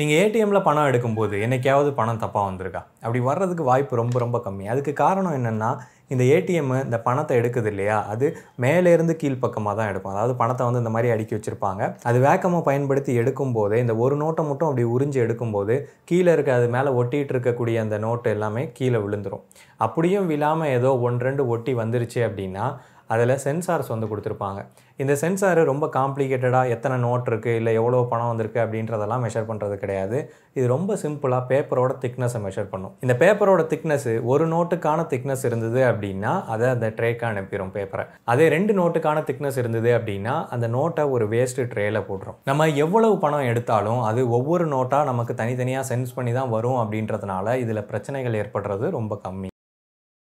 நீங்கள் ஏடிஎம்மில் பணம் எடுக்கும்போது என்றைக்காவது பணம் தப்பாக வந்திருக்கா அப்படி வர்றதுக்கு வாய்ப்பு ரொம்ப ரொம்ப கம்மி அதுக்கு காரணம் என்னென்னா இந்த ஏடிஎம்மு இந்த பணத்தை எடுக்குது இல்லையா அது மேலேருந்து கீழ்ப்பக்கமாக தான் எடுக்கும் அதாவது பணத்தை வந்து இந்த மாதிரி அடுக்கி வச்சுருப்பாங்க அது வேக்கமாக பயன்படுத்தி போதே இந்த ஒரு நோட்டை மட்டும் அப்படி உறிஞ்சு எடுக்கும்போது கீழே இருக்க அது மேலே ஒட்டிகிட்டு இருக்கக்கூடிய அந்த நோட்டு எல்லாமே கீழே விழுந்துடும் அப்படியும் விழாமல் ஏதோ ஒன்று ரெண்டு ஒட்டி வந்துருச்சு அப்படின்னா அதில் சென்சார்ஸ் வந்து கொடுத்துருப்பாங்க இந்த சென்சார் ரொம்ப காம்ப்ளிகேட்டடாக எத்தனை நோட் இருக்குது இல்லை எவ்வளோ பணம் வந்திருக்கு அப்படின்றதெல்லாம் மெஷர் பண்ணுறது கிடையாது இது ரொம்ப சிம்பிளாக பேப்பரோட திக்னஸை மெஷர் பண்ணும் இந்த பேப்பரோட திக்னஸ் ஒரு நோட்டுக்கான திக்னஸ் இருந்தது அப்படின்னா அதை அந்த ட்ரேக்கு அனுப்பிடும் பேப்பரை அதே ரெண்டு நோட்டுக்கான திக்னஸ் இருந்தது அப்படின்னா அந்த நோட்டை ஒரு வேஸ்ட்டு ட்ரேயில் போடுறோம் நம்ம எவ்வளவு பணம் எடுத்தாலும் அது ஒவ்வொரு நோட்டாக நமக்கு தனித்தனியாக சென்ஸ் பண்ணி தான் வரும் அப்படின்றதுனால இதில் பிரச்சனைகள் ஏற்படுறது ரொம்ப கம்மி